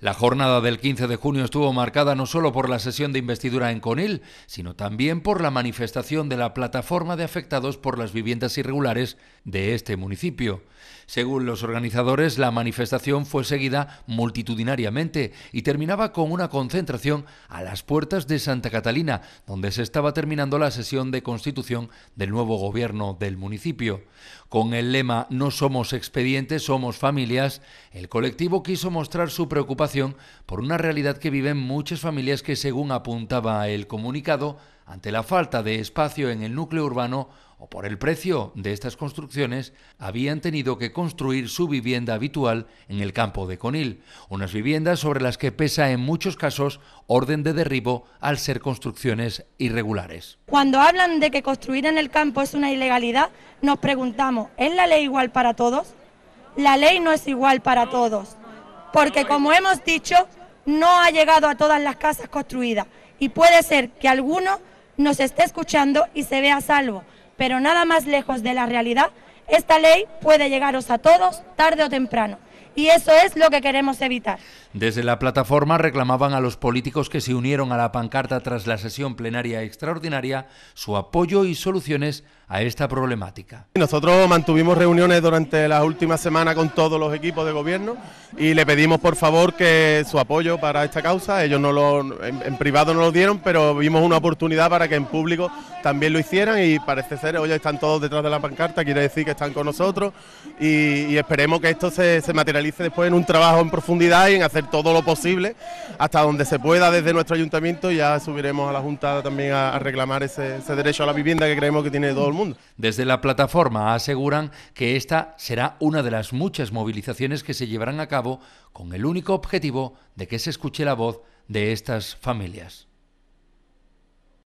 La jornada del 15 de junio estuvo marcada no solo por la sesión de investidura en Conil, sino también por la manifestación de la plataforma de afectados por las viviendas irregulares de este municipio. Según los organizadores, la manifestación fue seguida multitudinariamente y terminaba con una concentración a las puertas de Santa Catalina, donde se estaba terminando la sesión de constitución del nuevo gobierno del municipio. Con el lema No somos expedientes, somos familias, el colectivo quiso mostrar su preocupación por una realidad que viven muchas familias que, según apuntaba el comunicado, ante la falta de espacio en el núcleo urbano o por el precio de estas construcciones, habían tenido que construir su vivienda habitual en el campo de Conil, unas viviendas sobre las que pesa en muchos casos orden de derribo al ser construcciones irregulares. Cuando hablan de que construir en el campo es una ilegalidad, nos preguntamos, ¿es la ley igual para todos? La ley no es igual para todos porque como hemos dicho, no ha llegado a todas las casas construidas y puede ser que alguno nos esté escuchando y se vea a salvo, pero nada más lejos de la realidad, esta ley puede llegaros a todos tarde o temprano y eso es lo que queremos evitar. Desde la plataforma reclamaban a los políticos que se unieron a la pancarta tras la sesión plenaria extraordinaria su apoyo y soluciones a esta problemática. Nosotros mantuvimos reuniones durante las últimas semanas con todos los equipos de gobierno y le pedimos por favor que su apoyo para esta causa, ellos no lo, en, privado no lo dieron, pero vimos una oportunidad para que en público también lo hicieran y parece ser, hoy están todos detrás de la pancarta, quiere decir que están con nosotros y, esperemos que esto se, materialice después en un trabajo en profundidad y en hacer todo lo posible hasta donde se pueda desde nuestro ayuntamiento, ya subiremos a la Junta también a, reclamar ese, ese derecho a la vivienda que creemos que tiene todo el mundo. Desde la plataforma aseguran que esta será una de las muchas movilizaciones que se llevarán a cabo con el único objetivo de que se escuche la voz de estas familias.